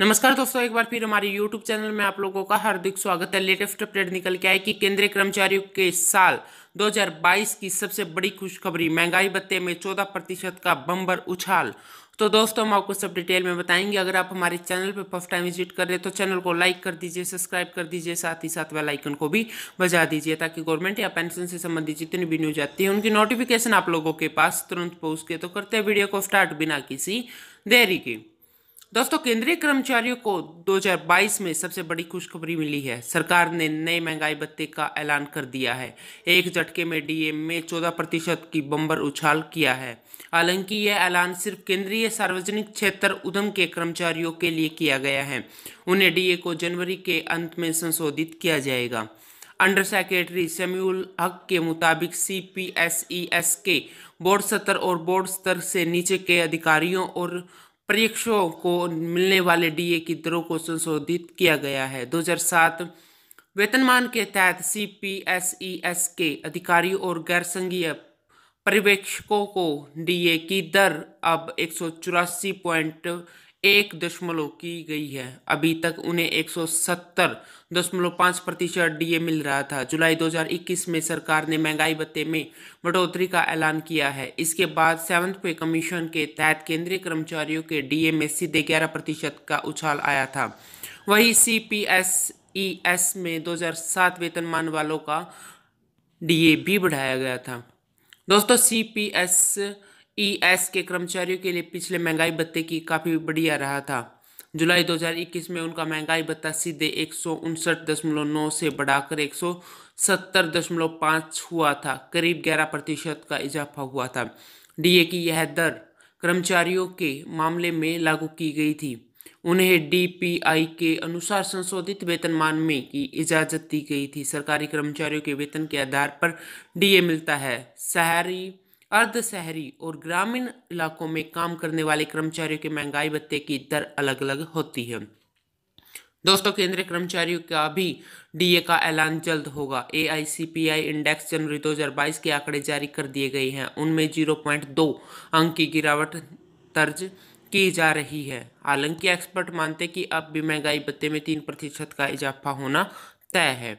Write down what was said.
नमस्कार दोस्तों एक बार फिर हमारे YouTube चैनल में आप लोगों का हार्दिक स्वागत है लेटेस्ट अपडेट निकल के आए कि केंद्रीय कर्मचारियों के साल 2022 की सबसे बड़ी खुशखबरी महंगाई भत्ते में 14 प्रतिशत का बम्बर उछाल तो दोस्तों हम आपको सब डिटेल में बताएंगे अगर आप हमारे चैनल पर फर्स्ट टाइम विजिट कर रहे हैं तो चैनल को लाइक कर दीजिए सब्सक्राइब कर दीजिए साथ ही साथ वेलाइकन को भी बजा दीजिए ताकि गवर्नमेंट या पेंशन से संबंधित जितनी भी न्यूज आती है उनकी नोटिफिकेशन आप लोगों के पास तुरंत पहुंच के तो करते हैं वीडियो को स्टार्ट बिना किसी देरी के दोस्तों केंद्रीय कर्मचारियों को 2022 में सबसे बड़ी खुशखबरी मिली है सरकार ने नए महंगाई भत्ते का ऐलान कर दिया है एक झटके में डीए में 14 प्रतिशत की बम्बर उछाल किया है हालांकि यह ऐलान सिर्फ केंद्रीय सार्वजनिक क्षेत्र उद्यम के कर्मचारियों के लिए किया गया है उन्हें डीए को जनवरी के अंत में संशोधित किया जाएगा अंडर सेक्रेटरी सेम्यूल हक के मुताबिक C P S E S के बोर्ड स्तर और बोर्ड स्तर से नीचे के अधिकारियों और परीक्षों को मिलने वाले डीए की दरों को संशोधित किया गया है 2007 वेतनमान के तहत C P S E S के अधिकारियों और गैर संघीय पर्यवेक्षकों को डीए की दर अब एक एक दशमलव की गई है अभी तक उन्हें एक सौ सत्तर दशमलव पाँच प्रतिशत डी मिल रहा था जुलाई 2021 में सरकार ने महंगाई भत्ते में बढ़ोतरी का ऐलान किया है इसके बाद सेवन्थ पे कमीशन के तहत केंद्रीय कर्मचारियों के डी में सीधे ग्यारह प्रतिशत का उछाल आया था वही C P S E S में 2007 वेतनमान वालों का डी भी बढ़ाया गया था दोस्तों C P S E e S के कर्मचारियों के लिए पिछले महंगाई भत्ते की काफ़ी बढ़िया रहा था जुलाई 2021 में उनका महंगाई भत्ता सीधे एक से बढ़ाकर एक हुआ था करीब 11 प्रतिशत का इजाफा हुआ था डीए की यह दर कर्मचारियों के मामले में लागू की गई थी उन्हें डीपीआई के अनुसार संशोधित वेतनमान में की इजाज़त दी गई थी सरकारी कर्मचारियों के वेतन के आधार पर डीए मिलता है शहरी अर्ध शहरी और ग्रामीण इलाकों में काम करने वाले कर्मचारियों के महंगाई भत्ते की दर अलग अलग होती है दोस्तों केंद्रीय कर्मचारियों का भी डीए का ऐलान जल्द होगा ए इंडेक्स जनवरी 2022 के आंकड़े जारी कर दिए गए हैं उनमें 0.2 अंक की गिरावट दर्ज की जा रही है हालांकि एक्सपर्ट मानते कि अब भी महंगाई भत्ते में तीन प्रतिशत का इजाफा होना तय है